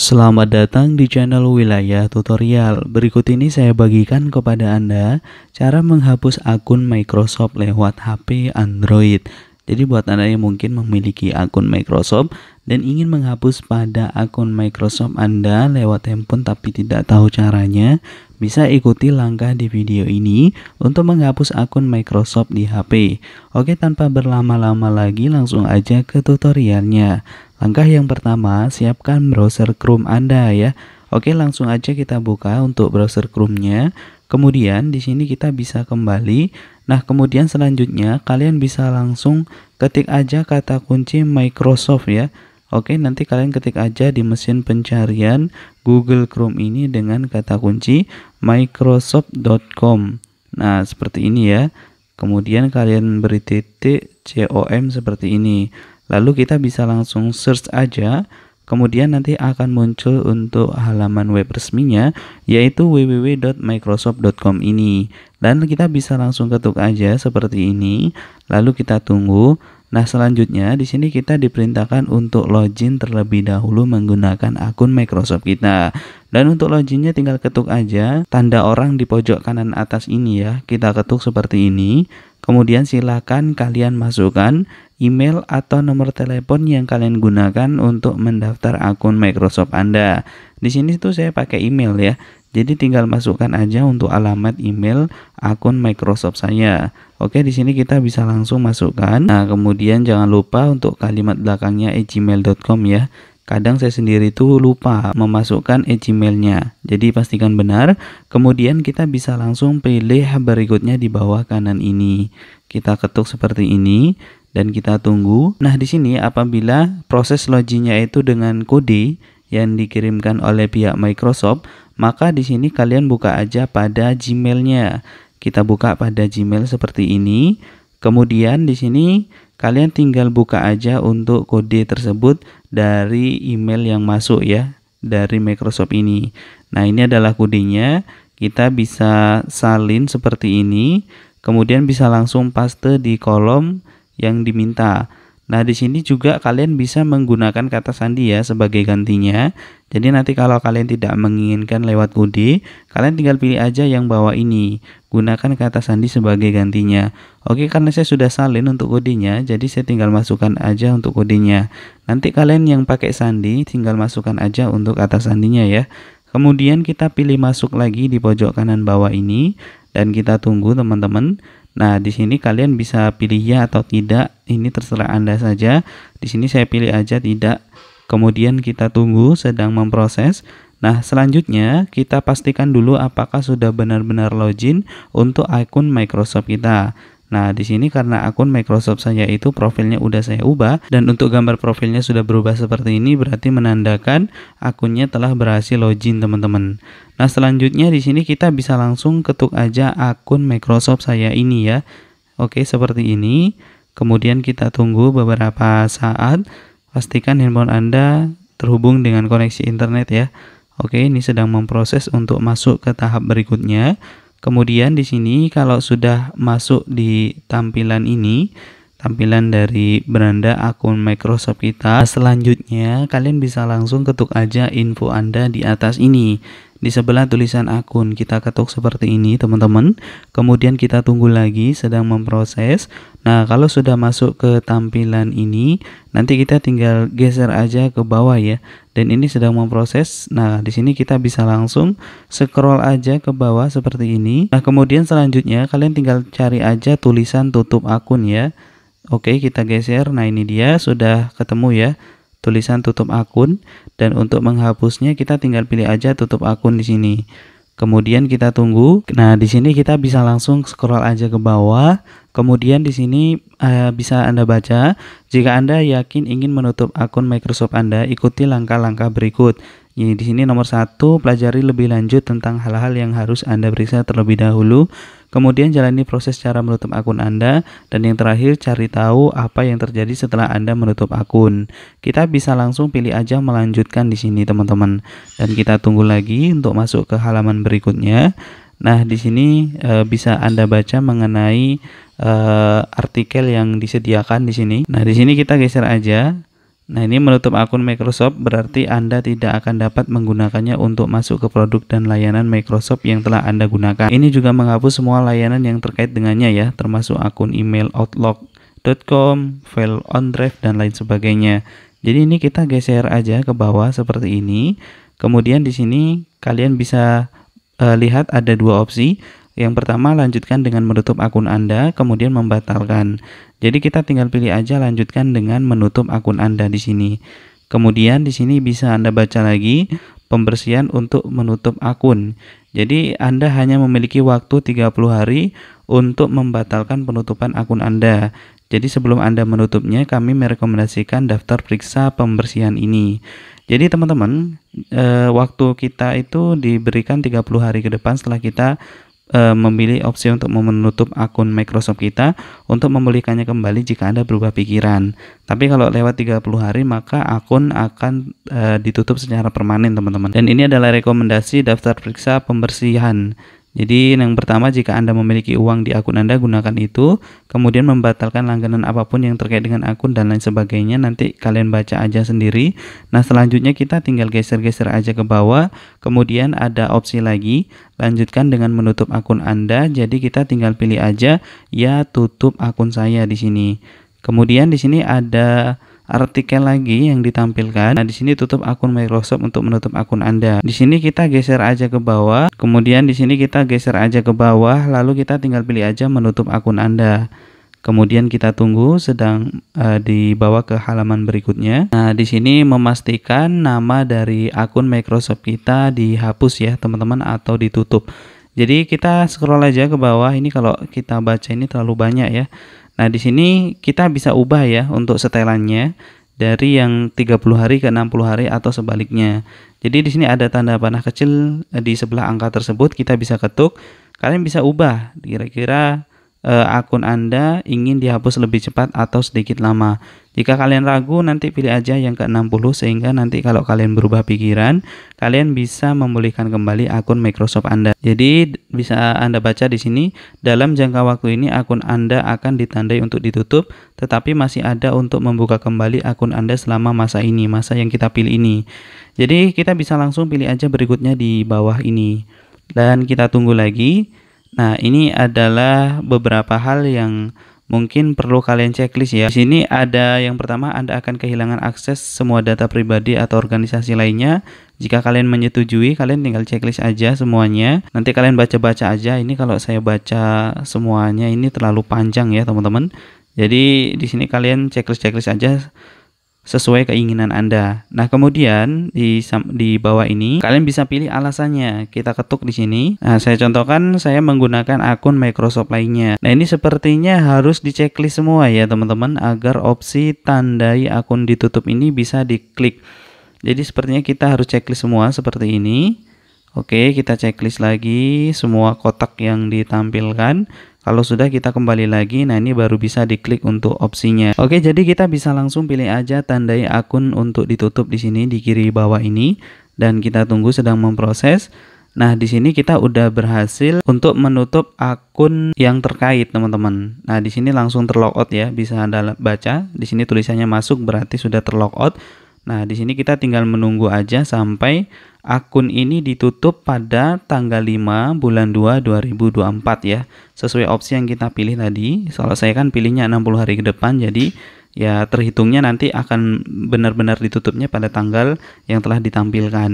Selamat datang di channel Wilayah Tutorial. Berikut ini saya bagikan kepada Anda cara menghapus akun Microsoft lewat HP Android. Jadi buat Anda yang mungkin memiliki akun Microsoft dan ingin menghapus pada akun Microsoft Anda lewat handphone tapi tidak tahu caranya, bisa ikuti langkah di video ini untuk menghapus akun Microsoft di HP. Oke, tanpa berlama-lama lagi langsung aja ke tutorialnya. Langkah yang pertama, siapkan browser Chrome Anda ya. Oke, langsung aja kita buka untuk browser Chrome-nya. Kemudian di sini kita bisa kembali. Nah, kemudian selanjutnya kalian bisa langsung ketik aja kata kunci Microsoft ya. Oke, nanti kalian ketik aja di mesin pencarian Google Chrome ini dengan kata kunci microsoft.com. Nah, seperti ini ya. Kemudian kalian beri titik com seperti ini. Lalu kita bisa langsung search aja. Kemudian nanti akan muncul untuk halaman web resminya yaitu www.microsoft.com ini. Dan kita bisa langsung ketuk aja seperti ini. Lalu kita tunggu Nah, selanjutnya di sini kita diperintahkan untuk login terlebih dahulu menggunakan akun Microsoft kita. Dan untuk loginnya tinggal ketuk aja tanda orang di pojok kanan atas ini ya. Kita ketuk seperti ini. Kemudian silakan kalian masukkan email atau nomor telepon yang kalian gunakan untuk mendaftar akun Microsoft Anda. Di sini tuh saya pakai email ya. Jadi tinggal masukkan aja untuk alamat email akun Microsoft saya. Oke, di sini kita bisa langsung masukkan. Nah, kemudian jangan lupa untuk kalimat belakangnya gmail.com ya. Kadang saya sendiri tuh lupa memasukkan e-gmailnya. Jadi pastikan benar. Kemudian kita bisa langsung pilih berikutnya di bawah kanan ini. Kita ketuk seperti ini dan kita tunggu. Nah, di sini apabila proses loginnya itu dengan kode yang dikirimkan oleh pihak Microsoft, maka di sini kalian buka aja pada Gmailnya. Kita buka pada Gmail seperti ini. Kemudian di sini kalian tinggal buka aja untuk kode tersebut dari email yang masuk ya dari Microsoft ini. Nah, ini adalah kodenya. Kita bisa salin seperti ini, kemudian bisa langsung paste di kolom yang diminta. Nah, di sini juga kalian bisa menggunakan kata sandi ya sebagai gantinya. Jadi nanti kalau kalian tidak menginginkan lewat kode, kalian tinggal pilih aja yang bawah ini. Gunakan kata sandi sebagai gantinya. Oke, karena saya sudah salin untuk kodenya, jadi saya tinggal masukkan aja untuk kodenya. Nanti kalian yang pakai sandi tinggal masukkan aja untuk kata sandinya ya. Kemudian kita pilih masuk lagi di pojok kanan bawah ini dan kita tunggu teman-teman. Nah, di sini kalian bisa pilih ya atau tidak. Ini terserah Anda saja. Di sini saya pilih aja tidak. Kemudian kita tunggu sedang memproses. Nah, selanjutnya kita pastikan dulu apakah sudah benar-benar login untuk akun Microsoft kita. Nah, di sini karena akun Microsoft saya itu profilnya udah saya ubah dan untuk gambar profilnya sudah berubah seperti ini berarti menandakan akunnya telah berhasil login, teman-teman. Nah, selanjutnya di sini kita bisa langsung ketuk aja akun Microsoft saya ini ya. Oke, seperti ini. Kemudian kita tunggu beberapa saat. Pastikan handphone Anda terhubung dengan koneksi internet ya. Oke, ini sedang memproses untuk masuk ke tahap berikutnya. Kemudian di sini kalau sudah masuk di tampilan ini, tampilan dari beranda akun Microsoft kita. Selanjutnya, kalian bisa langsung ketuk aja info Anda di atas ini. Di sebelah tulisan akun, kita ketuk seperti ini, teman-teman. Kemudian kita tunggu lagi, sedang memproses. Nah, kalau sudah masuk ke tampilan ini, nanti kita tinggal geser aja ke bawah ya. Dan ini sedang memproses. Nah, di sini kita bisa langsung scroll aja ke bawah seperti ini. Nah, kemudian selanjutnya kalian tinggal cari aja tulisan tutup akun ya. Oke, kita geser. Nah, ini dia sudah ketemu ya tulisan tutup akun dan untuk menghapusnya kita tinggal pilih aja tutup akun di sini. Kemudian kita tunggu. Nah, di sini kita bisa langsung scroll aja ke bawah. Kemudian di sini uh, bisa Anda baca, jika Anda yakin ingin menutup akun Microsoft Anda, ikuti langkah-langkah berikut. Ini di sini nomor satu, pelajari lebih lanjut tentang hal-hal yang harus Anda periksa terlebih dahulu. Kemudian jalani proses cara menutup akun Anda dan yang terakhir cari tahu apa yang terjadi setelah Anda menutup akun. Kita bisa langsung pilih aja melanjutkan di sini teman-teman. Dan kita tunggu lagi untuk masuk ke halaman berikutnya. Nah, di sini e, bisa Anda baca mengenai e, artikel yang disediakan di sini. Nah, di sini kita geser aja Nah, ini menutup akun Microsoft berarti Anda tidak akan dapat menggunakannya untuk masuk ke produk dan layanan Microsoft yang telah Anda gunakan. Ini juga menghapus semua layanan yang terkait dengannya ya, termasuk akun email outlook.com, file on drive dan lain sebagainya. Jadi ini kita geser aja ke bawah seperti ini. Kemudian di sini kalian bisa uh, lihat ada dua opsi yang pertama lanjutkan dengan menutup akun Anda, kemudian membatalkan. Jadi kita tinggal pilih aja lanjutkan dengan menutup akun Anda di sini. Kemudian di sini bisa Anda baca lagi pembersihan untuk menutup akun. Jadi Anda hanya memiliki waktu 30 hari untuk membatalkan penutupan akun Anda. Jadi sebelum Anda menutupnya, kami merekomendasikan daftar periksa pembersihan ini. Jadi teman-teman, eh, waktu kita itu diberikan 30 hari ke depan setelah kita Eh, memilih opsi untuk menutup akun Microsoft kita untuk memulihkannya kembali jika Anda berubah pikiran. Tapi kalau lewat 30 hari maka akun akan uh, ditutup secara permanen, teman-teman. Dan ini adalah rekomendasi daftar periksa pembersihan jadi yang pertama jika Anda memiliki uang di akun Anda gunakan itu, kemudian membatalkan langganan apapun yang terkait dengan akun dan lain sebagainya nanti kalian baca aja sendiri. Nah, selanjutnya kita tinggal geser-geser aja ke bawah, kemudian ada opsi lagi, lanjutkan dengan menutup akun Anda. Jadi kita tinggal pilih aja ya tutup akun saya di sini. Kemudian di sini ada artikel lagi yang ditampilkan. Nah, di sini tutup akun Microsoft untuk menutup akun Anda. Di sini kita geser aja ke bawah, kemudian di sini kita geser aja ke bawah, lalu kita tinggal pilih aja menutup akun Anda. Kemudian kita tunggu sedang uh, dibawa ke halaman berikutnya. Nah, di sini memastikan nama dari akun Microsoft kita dihapus ya, teman-teman atau ditutup. Jadi kita scroll aja ke bawah. Ini kalau kita baca ini terlalu banyak ya. Nah, di sini kita bisa ubah ya untuk setelannya dari yang 30 hari ke 60 hari atau sebaliknya. Jadi di sini ada tanda panah kecil eh, di sebelah angka tersebut kita bisa ketuk. Kalian bisa ubah kira-kira Eh, akun Anda ingin dihapus lebih cepat atau sedikit lama. Jika kalian ragu, nanti pilih aja yang ke-60 sehingga nanti kalau kalian berubah pikiran, kalian bisa memulihkan kembali akun Microsoft Anda. Jadi bisa Anda baca di sini, dalam jangka waktu ini akun Anda akan ditandai untuk ditutup, tetapi masih ada untuk membuka kembali akun Anda selama masa ini, masa yang kita pilih ini. Jadi kita bisa langsung pilih aja berikutnya di bawah ini. Dan kita tunggu lagi Nah, ini adalah beberapa hal yang mungkin perlu kalian checklist ya. Di sini ada yang pertama Anda akan kehilangan akses semua data pribadi atau organisasi lainnya. Jika kalian menyetujui, kalian tinggal checklist aja semuanya. Nanti kalian baca-baca aja. Ini kalau saya baca semuanya ini terlalu panjang ya, teman-teman. Jadi di sini kalian checklist-checklist aja sesuai keinginan Anda. Nah, kemudian di di bawah ini kalian bisa pilih alasannya. Kita ketuk di sini. Nah, saya contohkan saya menggunakan akun Microsoft lainnya. Nah, ini sepertinya harus diceklis semua ya, teman-teman, agar opsi tandai akun ditutup ini bisa diklik. Jadi sepertinya kita harus checklist semua seperti ini. Oke, kita checklist lagi semua kotak yang ditampilkan. Kalau sudah kita kembali lagi, nah ini baru bisa diklik untuk opsinya. Oke, jadi kita bisa langsung pilih aja tandai akun untuk ditutup di sini di kiri bawah ini dan kita tunggu sedang memproses. Nah, di sini kita udah berhasil untuk menutup akun yang terkait, teman-teman. Nah, di sini langsung terlogout ya, bisa Anda baca. Di sini tulisannya masuk berarti sudah terlogout. Nah, di sini kita tinggal menunggu aja sampai akun ini ditutup pada tanggal 5 bulan 2 2024 ya. Sesuai opsi yang kita pilih tadi. Soalnya saya kan pilihnya 60 hari ke depan jadi ya terhitungnya nanti akan benar-benar ditutupnya pada tanggal yang telah ditampilkan.